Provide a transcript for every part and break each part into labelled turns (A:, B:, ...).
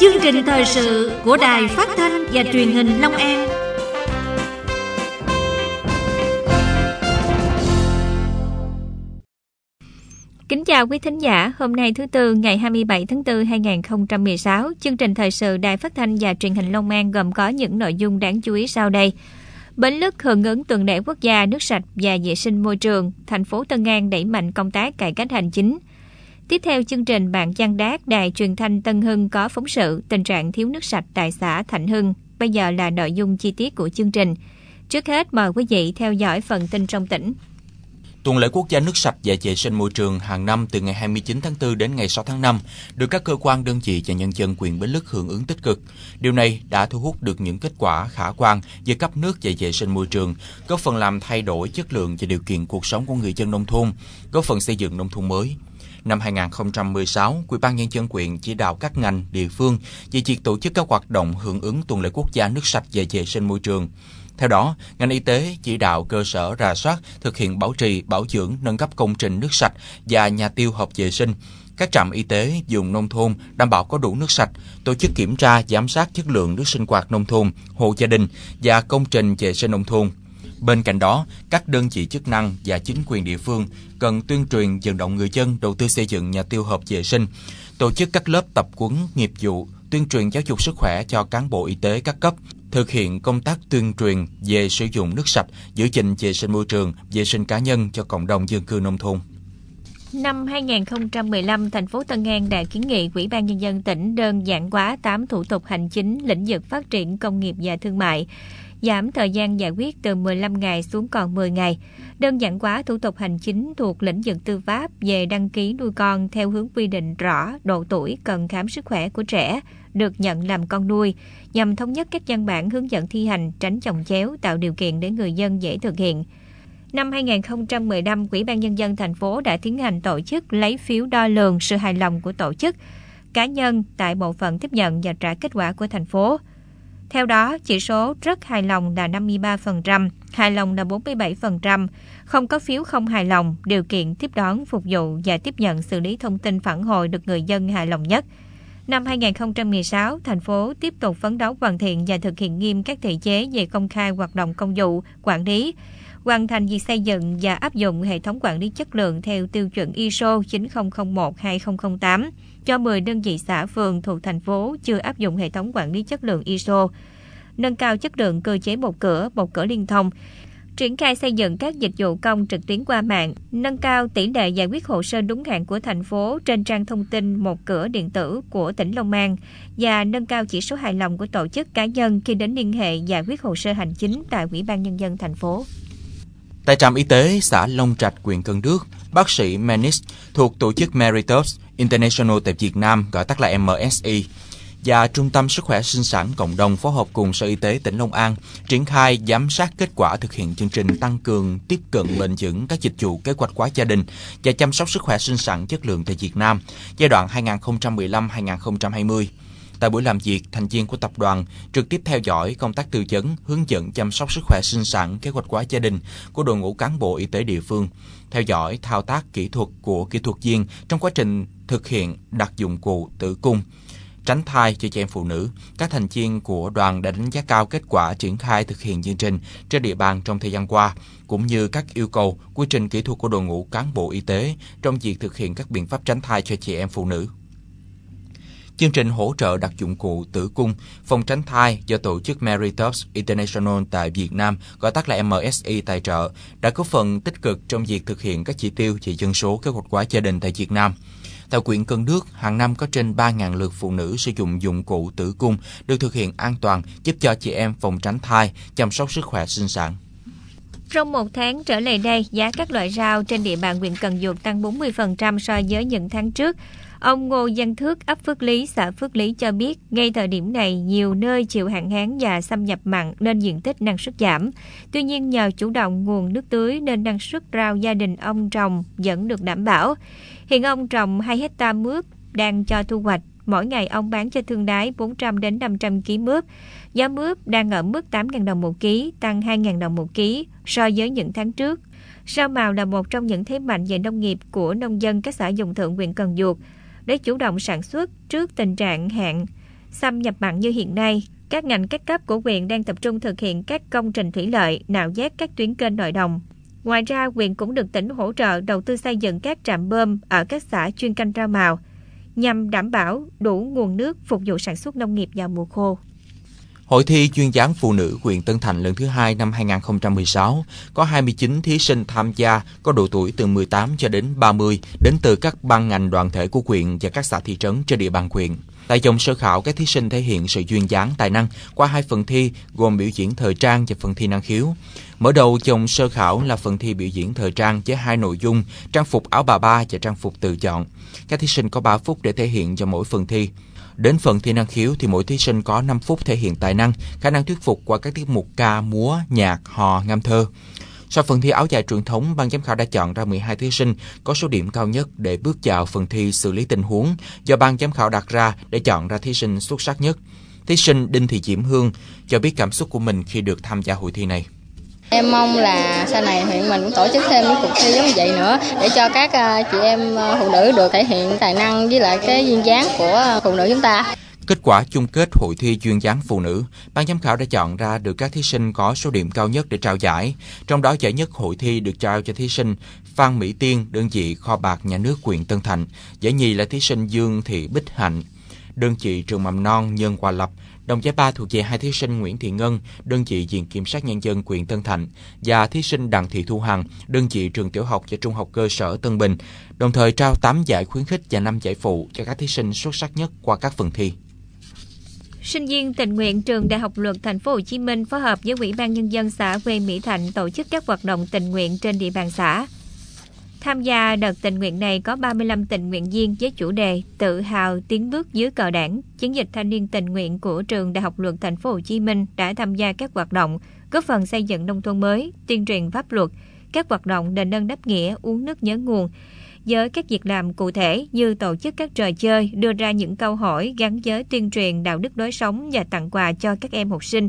A: Chương trình thời sự của Đài Phát thanh và Truyền hình Long An. Kính chào quý thính giả, hôm nay thứ tư ngày 27 tháng 4 2016, chương trình thời sự Đài Phát thanh và Truyền hình Long An gồm có những nội dung đáng chú ý sau đây. Bến Lức hưởng ứng tuần lễ quốc gia nước sạch và vệ sinh môi trường, thành phố Tân An đẩy mạnh công tác cải cách hành chính – Tiếp theo chương trình Bạn văn Đát, đài truyền thanh Tân Hưng có phóng sự tình trạng thiếu nước sạch tại xã Thạnh Hưng. Bây giờ là nội dung chi tiết của chương trình. Trước hết mời quý vị theo dõi phần tin trong tỉnh.
B: Tuần lễ quốc gia nước sạch và vệ sinh môi trường hàng năm từ ngày 29 tháng 4 đến ngày 6 tháng 5 được các cơ quan đơn vị và nhân dân quyền Bến Lức hưởng ứng tích cực. Điều này đã thu hút được những kết quả khả quan về cấp nước và vệ sinh môi trường, góp phần làm thay đổi chất lượng và điều kiện cuộc sống của người dân nông thôn, góp phần xây dựng nông thôn mới năm 2016, Ủy ban nhân dân huyện chỉ đạo các ngành, địa phương về việc tổ chức các hoạt động hưởng ứng tuần lễ quốc gia nước sạch và vệ sinh môi trường. Theo đó, ngành y tế chỉ đạo cơ sở rà soát, thực hiện bảo trì, bảo dưỡng, nâng cấp công trình nước sạch và nhà tiêu hợp vệ sinh, các trạm y tế dùng nông thôn đảm bảo có đủ nước sạch, tổ chức kiểm tra giám sát chất lượng nước sinh hoạt nông thôn, hộ gia đình và công trình vệ sinh nông thôn Bên cạnh đó, các đơn vị chức năng và chính quyền địa phương cần tuyên truyền vận động người dân đầu tư xây dựng nhà tiêu hợp vệ sinh, tổ chức các lớp tập quấn nghiệp vụ, tuyên truyền giáo dục sức khỏe cho cán bộ y tế các cấp, thực hiện công tác tuyên truyền về sử dụng nước sạch, giữ gìn vệ sinh môi trường, vệ sinh cá nhân cho cộng đồng dân cư nông thôn.
A: Năm 2015, thành phố Tân An đã kiến nghị Ủy ban Nhân dân tỉnh đơn giản hóa 8 thủ tục hành chính lĩnh vực phát triển công nghiệp và thương mại, giảm thời gian giải quyết từ 15 ngày xuống còn 10 ngày, đơn giản hóa thủ tục hành chính thuộc lĩnh vực tư pháp về đăng ký nuôi con theo hướng quy định rõ độ tuổi cần khám sức khỏe của trẻ, được nhận làm con nuôi, nhằm thống nhất các văn bản hướng dẫn thi hành, tránh chồng chéo, tạo điều kiện để người dân dễ thực hiện. Năm 2015, Ủy ban Nhân dân thành phố đã tiến hành tổ chức lấy phiếu đo lường sự hài lòng của tổ chức, cá nhân tại bộ phận tiếp nhận và trả kết quả của thành phố. Theo đó, chỉ số rất hài lòng là 53%, hài lòng là 47%, không có phiếu không hài lòng, điều kiện tiếp đón, phục vụ và tiếp nhận xử lý thông tin phản hồi được người dân hài lòng nhất. Năm 2016, thành phố tiếp tục phấn đấu hoàn thiện và thực hiện nghiêm các thể chế về công khai hoạt động công vụ, quản lý, hoàn thành việc xây dựng và áp dụng hệ thống quản lý chất lượng theo tiêu chuẩn ISO 9001-2008 cho 10 đơn vị xã phường thuộc thành phố chưa áp dụng hệ thống quản lý chất lượng ISO, nâng cao chất lượng cơ chế một cửa, một cửa liên thông, triển khai xây dựng các dịch vụ công trực tuyến qua mạng, nâng cao tỷ lệ giải quyết hồ sơ đúng hạn của thành phố trên trang thông tin một cửa điện tử của tỉnh Long An và nâng cao chỉ số hài lòng của tổ chức cá nhân khi đến liên hệ giải quyết hồ sơ hành chính tại Ủy ban nhân dân thành phố.
B: Tại trạm y tế xã Long Trạch, huyện Cần Đức, bác sĩ Menis thuộc tổ chức Meritus International tại Việt Nam, gọi tắt là MSI, và Trung tâm Sức khỏe Sinh sản Cộng đồng phối hợp cùng Sở Y tế tỉnh Long An triển khai giám sát kết quả thực hiện chương trình tăng cường tiếp cận bền vững các dịch vụ kế hoạch hóa gia đình và chăm sóc sức khỏe sinh sản chất lượng tại Việt Nam giai đoạn 2015-2020. Tại buổi làm việc, thành viên của tập đoàn trực tiếp theo dõi công tác tư vấn, hướng dẫn chăm sóc sức khỏe sinh sản, kế hoạch hóa gia đình của đội ngũ cán bộ y tế địa phương, theo dõi thao tác kỹ thuật của kỹ thuật viên trong quá trình thực hiện đặt dụng cụ tử cung, tránh thai cho chị em phụ nữ. Các thành viên của đoàn đã đánh giá cao kết quả triển khai thực hiện chương trình trên địa bàn trong thời gian qua, cũng như các yêu cầu, quy trình kỹ thuật của đội ngũ cán bộ y tế trong việc thực hiện các biện pháp tránh thai cho chị em phụ nữ chương trình hỗ trợ đặt dụng cụ tử cung, phòng tránh thai do tổ chức Mary Tops International tại Việt Nam, gọi tắt là MSI tài trợ, đã có phần tích cực trong việc thực hiện các chỉ tiêu về dân số kế hoạch hóa gia đình tại Việt Nam. Tại quyện Cần Đức, hàng năm có trên 3.000 lượt phụ nữ sử dụng dụng cụ tử cung được thực hiện an toàn, giúp cho chị em phòng tránh thai, chăm sóc sức khỏe sinh sản.
A: Trong một tháng trở lại đây, giá các loại rau trên địa bàn huyện Cần Duộc tăng 40% so với những tháng trước. Ông Ngô Văn Thước, ấp Phước Lý, xã Phước Lý cho biết, ngay thời điểm này, nhiều nơi chịu hạn hán và xâm nhập mặn nên diện tích năng suất giảm. Tuy nhiên, nhờ chủ động nguồn nước tưới nên năng suất rau gia đình ông trồng vẫn được đảm bảo. Hiện ông trồng 2 hecta mướp đang cho thu hoạch. Mỗi ngày ông bán cho thương lái 400 đến 500 kg mướp. Giá mướp đang ở mức 8.000 đồng một ký, tăng 2.000 đồng một ký so với những tháng trước. Rau màu là một trong những thế mạnh về nông nghiệp của nông dân các xã dùng thượng huyện Cần Duộc để chủ động sản xuất trước tình trạng hạn xâm nhập mặn như hiện nay. Các ngành các cấp của huyện đang tập trung thực hiện các công trình thủy lợi, nạo vét các tuyến kênh nội đồng. Ngoài ra, huyện cũng được tỉnh hỗ trợ đầu tư xây dựng các trạm bơm ở các xã chuyên canh rau màu, nhằm đảm bảo đủ nguồn nước phục vụ sản xuất nông nghiệp vào mùa khô.
B: Hội thi chuyên gián phụ nữ huyện Tân Thành lần thứ hai năm 2016 có 29 thí sinh tham gia có độ tuổi từ 18 cho đến 30 đến từ các ban ngành đoàn thể của huyện và các xã thị trấn trên địa bàn huyện. Tại vòng sơ khảo, các thí sinh thể hiện sự duyên dáng tài năng qua hai phần thi gồm biểu diễn thời trang và phần thi năng khiếu. Mở đầu vòng sơ khảo là phần thi biểu diễn thời trang với hai nội dung trang phục áo bà ba và trang phục tự chọn. Các thí sinh có 3 phút để thể hiện cho mỗi phần thi. Đến phần thi năng khiếu thì mỗi thí sinh có 5 phút thể hiện tài năng, khả năng thuyết phục qua các tiết mục ca, múa, nhạc, hò, ngâm thơ. Sau phần thi áo dài truyền thống, ban giám khảo đã chọn ra 12 thí sinh có số điểm cao nhất để bước vào phần thi xử lý tình huống do ban giám khảo đặt ra để chọn ra thí sinh xuất sắc nhất. Thí sinh Đinh Thị Diễm Hương cho biết cảm xúc của mình khi được tham gia hội thi này.
C: Em mong là sau này huyện mình cũng
A: tổ chức thêm những cuộc thi giống như vậy nữa để cho các à, chị em à, phụ nữ được thể hiện tài năng với lại cái duyên dáng của à, phụ nữ chúng ta.
B: Kết quả chung kết hội thi duyên dáng phụ nữ, ban giám khảo đã chọn ra được các thí sinh có số điểm cao nhất để trao giải. Trong đó giải nhất hội thi được trao cho thí sinh Phan Mỹ Tiên, đơn vị kho bạc nhà nước quyền Tân Thạnh. Giải nhì là thí sinh Dương Thị Bích Hạnh, đơn vị trường mầm non Nhân Hòa Lập, đồng giải ba thuộc về hai thí sinh Nguyễn Thị Ngân, đơn vị viện kiểm sát nhân dân quyền Tân Thạnh và thí sinh Đặng Thị Thu Hằng, đơn vị trường tiểu học và trung học cơ sở Tân Bình, đồng thời trao 8 giải khuyến khích và 5 giải phụ cho các thí sinh xuất sắc nhất qua các phần thi.
A: Sinh viên tình nguyện trường Đại học Luật Thành phố Hồ Chí Minh phối hợp với Ủy ban nhân dân xã quê Mỹ Thạnh tổ chức các hoạt động tình nguyện trên địa bàn xã. Tham gia đợt tình nguyện này có 35 tình nguyện viên với chủ đề Tự hào tiến bước dưới cờ đảng. Chiến dịch thanh niên tình nguyện của trường Đại học Luật Thành phố Hồ Chí Minh đã tham gia các hoạt động góp phần xây dựng nông thôn mới, tuyên truyền pháp luật, các hoạt động đền ơn đáp nghĩa, uống nước nhớ nguồn. Với các việc làm cụ thể như tổ chức các trò chơi, đưa ra những câu hỏi gắn với tuyên truyền đạo đức đối sống và tặng quà cho các em học sinh,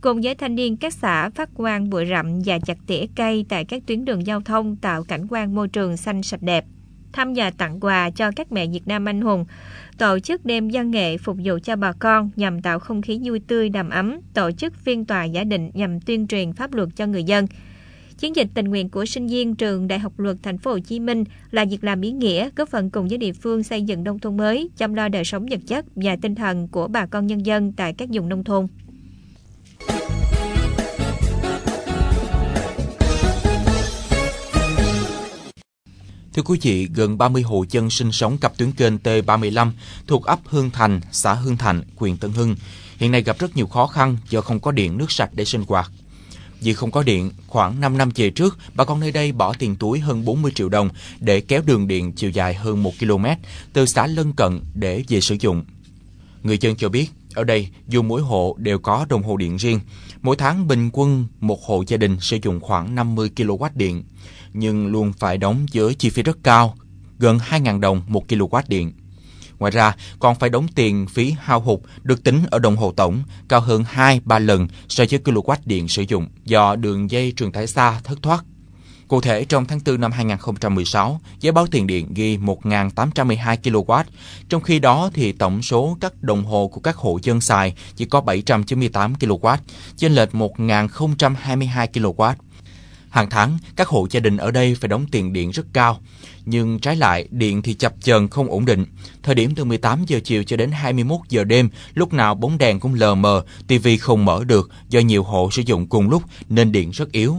A: cùng với thanh niên các xã phát quang bụi rậm và chặt tỉa cây tại các tuyến đường giao thông tạo cảnh quan môi trường xanh sạch đẹp thăm và tặng quà cho các mẹ Việt Nam anh hùng, tổ chức đêm văn nghệ phục vụ cho bà con nhằm tạo không khí vui tươi đầm ấm, tổ chức phiên tòa giả định nhằm tuyên truyền pháp luật cho người dân. Chiến dịch tình nguyện của sinh viên trường Đại học Luật Thành phố Hồ Chí Minh là việc làm ý nghĩa góp phần cùng với địa phương xây dựng nông thôn mới, chăm lo đời sống vật chất và tinh thần của bà con nhân dân tại các vùng nông thôn.
B: Thưa quý vị, gần 30 hộ dân sinh sống cặp tuyến kênh T35 thuộc ấp Hương Thành, xã Hương Thành, huyện Tân Hưng, hiện nay gặp rất nhiều khó khăn do không có điện nước sạch để sinh hoạt. Vì không có điện, khoảng 5 năm về trước, bà con nơi đây bỏ tiền túi hơn 40 triệu đồng để kéo đường điện chiều dài hơn 1 km từ xã lân cận để về sử dụng. Người dân cho biết, ở đây, dù mỗi hộ đều có đồng hồ điện riêng, mỗi tháng bình quân một hộ gia đình sử dụng khoảng 50 kW điện, nhưng luôn phải đóng với chi phí rất cao, gần 2.000 đồng một kW điện. Ngoài ra, còn phải đóng tiền phí hao hụt được tính ở đồng hồ tổng cao hơn 2-3 lần so với kW điện sử dụng do đường dây truyền tải xa thất thoát Cụ thể, trong tháng 4 năm 2016, giá báo tiền điện ghi 1.812 kW, trong khi đó thì tổng số các đồng hồ của các hộ dân xài chỉ có 798 kW, chênh lệch 1.022 kW. Hàng tháng, các hộ gia đình ở đây phải đóng tiền điện rất cao. Nhưng trái lại, điện thì chập chờn không ổn định. Thời điểm từ 18 giờ chiều cho đến 21 giờ đêm, lúc nào bóng đèn cũng lờ mờ, tivi không mở được do nhiều hộ sử dụng cùng lúc nên điện rất yếu.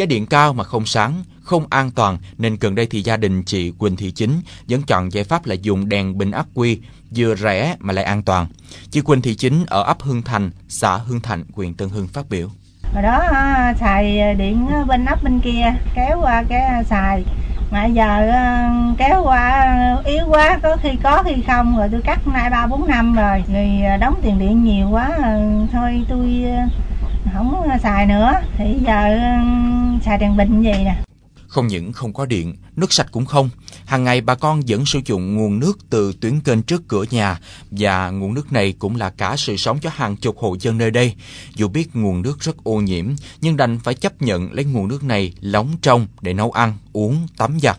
B: Giá điện cao mà không sáng, không an toàn nên gần đây thì gia đình chị Quỳnh Thị Chính vẫn chọn giải pháp là dùng đèn bình ắc quy vừa rẻ mà lại an toàn. Chị Quỳnh Thị Chính ở ấp Hưng Thành, xã Hưng Thành, huyện Tân Hưng phát biểu.
A: Hồi đó à, xài điện bên ấp bên kia kéo qua cái xài mà giờ à, kéo qua yếu quá có khi có khi không rồi tôi cắt nay ba bốn năm rồi người à, đóng tiền điện nhiều quá thôi tôi không xài nữa thì giờ xài đèn bình gì nè
B: không những không có điện, nước sạch cũng không. Hàng ngày bà con vẫn sử dụng nguồn nước từ tuyến kênh trước cửa nhà và nguồn nước này cũng là cả sự sống cho hàng chục hộ dân nơi đây. Dù biết nguồn nước rất ô nhiễm nhưng đành phải chấp nhận lấy nguồn nước này lóng trong để nấu ăn, uống, tắm giặt.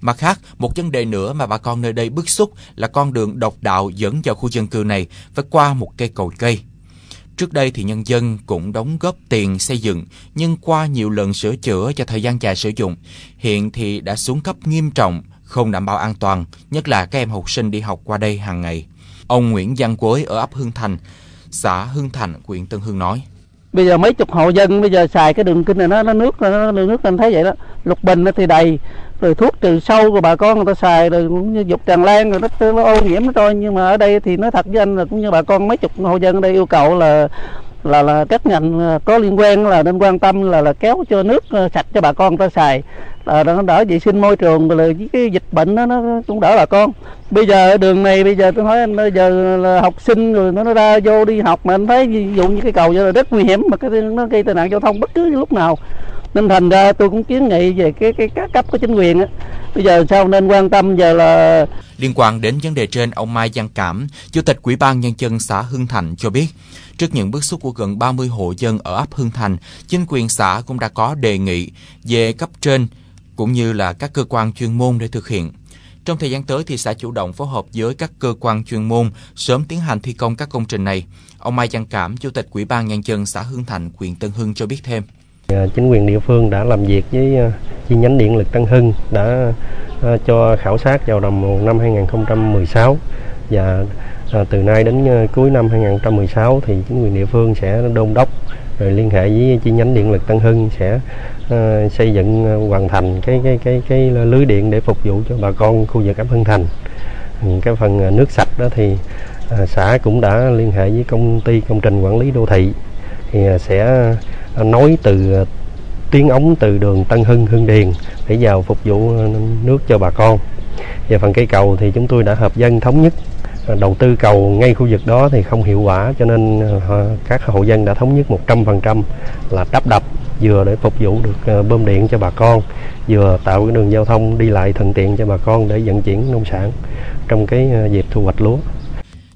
B: Mặt khác, một vấn đề nữa mà bà con nơi đây bức xúc là con đường độc đạo dẫn vào khu dân cư này phải qua một cây cầu cây Trước đây thì nhân dân cũng đóng góp tiền xây dựng, nhưng qua nhiều lần sửa chữa cho thời gian dài sử dụng, hiện thì đã xuống cấp nghiêm trọng, không đảm bảo an toàn, nhất là các em học sinh đi học qua đây hàng ngày. Ông Nguyễn Văn Quế ở ấp Hương Thành, xã Hương Thành, huyện Tân Hương nói.
C: Bây giờ mấy chục hộ dân bây giờ xài cái đường kinh này nó, nó nước nó, nó nước anh thấy vậy đó. Lục Bình thì đầy, từ thuốc trừ sâu của bà con người ta xài rồi cũng như dục tràn lan rồi nó, nó ô nhiễm nó trôi nhưng mà ở đây thì nói thật với anh là cũng như bà con mấy chục hộ dân ở đây yêu cầu là là là các ngành à, có liên quan là nên quan tâm là là kéo cho nước à, sạch cho bà con ta xài là nó đỡ vệ sinh môi trường rồi là cái dịch bệnh đó, nó cũng đỡ bà con bây giờ ở đường này bây giờ tôi nói anh bây giờ là học sinh rồi nó, nó ra vô đi học mà anh thấy ví dụ như cái cầu giờ là rất nguy hiểm mà cái nó gây tai nạn giao thông bất cứ lúc nào nên thành ra tôi cũng kiến nghị về cái cái các cấp của chính quyền á bây giờ sao nên quan tâm giờ là
B: liên quan đến vấn đề trên ông Mai Giang Cảm chủ tịch ủy ban nhân dân xã Hưng Thành cho biết trước những bức xúc của gần 30 hộ dân ở ấp Hưng Thành chính quyền xã cũng đã có đề nghị về cấp trên cũng như là các cơ quan chuyên môn để thực hiện trong thời gian tới thì xã chủ động phối hợp với các cơ quan chuyên môn sớm tiến hành thi công các công trình này. Ông Mai Văn Cảm, Chủ tịch Ủy ban Nhân dân xã Hương Thành, huyện Tân Hưng cho biết thêm.
C: Chính quyền địa phương đã làm việc với ờ, chi nhánh điện lực Tân Hưng đã ờ, cho khảo sát vào đầu năm 2016 và ờ, từ nay đến cuối năm 2016 thì chính quyền địa phương sẽ đôn đốc rồi liên hệ với chi nhánh điện lực Tân Hưng sẽ xây dựng hoàn thành cái cái cái cái lưới điện để phục vụ cho bà con khu vực ấp Hưng Thành. Ừ, cái phần nước sạch đó thì xã cũng đã liên hệ với công ty công trình quản lý đô thị thì sẽ nối từ ờ, tiếng ống từ đường Tân Hưng Hưng Điền để vào phục vụ ờ, nước cho bà con về phần cây cầu thì chúng tôi đã hợp dân thống nhất ờ, đầu tư cầu ngay khu vực đó thì không hiệu quả cho nên các hộ dân đã thống nhất 100% là đắp đập vừa để phục vụ được bơm điện cho bà con vừa tạo cái đường giao thông đi lại thuận tiện cho bà con để vận chuyển nông sản trong cái dịp thu hoạch lúa.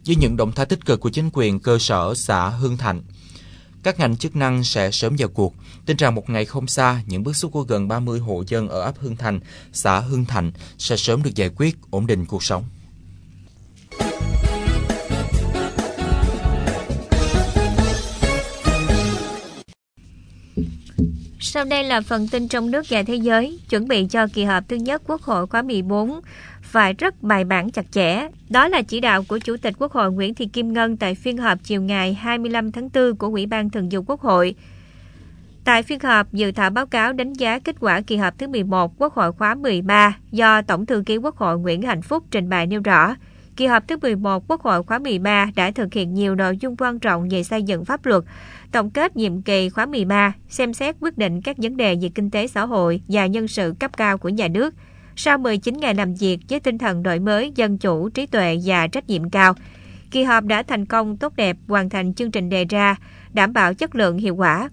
B: Với những động thái tích cực của chính quyền cơ sở xã Hương Thạnh, các ngành chức năng sẽ sớm vào cuộc. Tin rằng một ngày không xa, những bức xúc của gần 30 hộ dân ở ấp Hưng Thành, xã Hưng Thạnh sẽ sớm được giải quyết, ổn định cuộc sống.
A: Sau đây là phần tin trong nước và thế giới, chuẩn bị cho kỳ họp thứ nhất Quốc hội khóa 14 phải rất bài bản chặt chẽ. Đó là chỉ đạo của Chủ tịch Quốc hội Nguyễn Thị Kim Ngân tại phiên họp chiều ngày 25 tháng 4 của Ủy ban Thường vụ Quốc hội. Tại phiên họp, dự thảo báo cáo đánh giá kết quả kỳ họp thứ 11 Quốc hội khóa 13 do Tổng thư ký Quốc hội Nguyễn Hạnh Phúc trình bày nêu rõ, kỳ họp thứ 11 Quốc hội khóa 13 đã thực hiện nhiều nội dung quan trọng về xây dựng pháp luật, tổng kết nhiệm kỳ khóa 13, xem xét quyết định các vấn đề về kinh tế xã hội và nhân sự cấp cao của nhà nước. Sau 19 ngày làm việc với tinh thần đổi mới, dân chủ, trí tuệ và trách nhiệm cao, kỳ họp đã thành công tốt đẹp hoàn thành chương trình đề ra, đảm bảo chất lượng hiệu quả.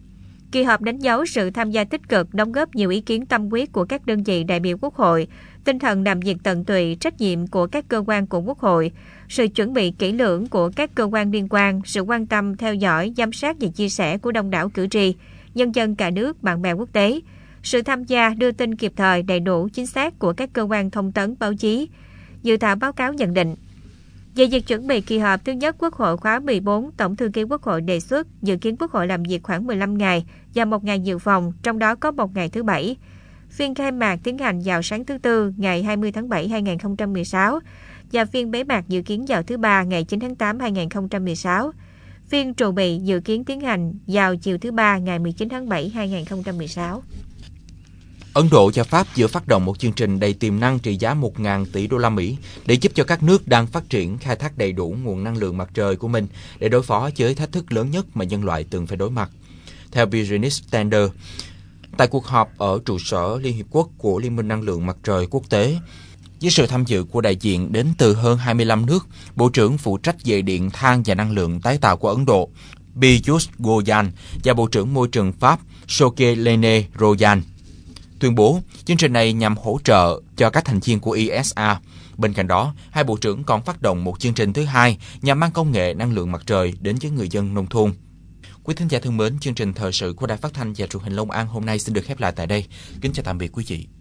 A: Kỳ họp đánh dấu sự tham gia tích cực, đóng góp nhiều ý kiến tâm quyết của các đơn vị đại biểu Quốc hội, tinh thần làm việc tận tụy, trách nhiệm của các cơ quan của Quốc hội, sự chuẩn bị kỹ lưỡng của các cơ quan liên quan, sự quan tâm, theo dõi, giám sát và chia sẻ của đông đảo cử tri, nhân dân cả nước, bạn bè quốc tế, sự tham gia đưa tin kịp thời, đầy đủ, chính xác của các cơ quan thông tấn, báo chí. Dự thảo báo cáo nhận định, về việc chuẩn bị kỳ họp thứ nhất Quốc hội khóa 14, Tổng thư ký Quốc hội đề xuất dự kiến Quốc hội làm việc khoảng 15 ngày và một ngày dự phòng, trong đó có một ngày thứ Bảy. Phiên khai mạc tiến hành vào sáng thứ Tư ngày 20 tháng 7 2016 và phiên bế mạc dự kiến vào thứ Ba ngày 9 tháng 8 2016. Phiên trụ bị dự kiến tiến hành vào chiều thứ Ba ngày 19 tháng 7 2016.
B: Ấn Độ và Pháp vừa phát động một chương trình đầy tiềm năng trị giá 1.000 tỷ đô la Mỹ để giúp cho các nước đang phát triển khai thác đầy đủ nguồn năng lượng mặt trời của mình để đối phó với thách thức lớn nhất mà nhân loại từng phải đối mặt. Theo Business Standard, Tại cuộc họp ở trụ sở Liên Hiệp Quốc của Liên minh Năng lượng Mặt trời Quốc tế, với sự tham dự của đại diện đến từ hơn 25 nước, Bộ trưởng phụ trách về điện than và năng lượng tái tạo của Ấn Độ, Piyush Goyal và Bộ trưởng Môi trường Pháp Lene Royal tuyên bố chương trình này nhằm hỗ trợ cho các thành viên của ISA. E Bên cạnh đó, hai bộ trưởng còn phát động một chương trình thứ hai nhằm mang công nghệ năng lượng mặt trời đến với người dân nông thôn. Quý thính giả thân mến, chương trình thời sự của Đài Phát thanh và Truyền hình Long An hôm nay xin được khép lại tại đây. Kính chào tạm biệt quý vị.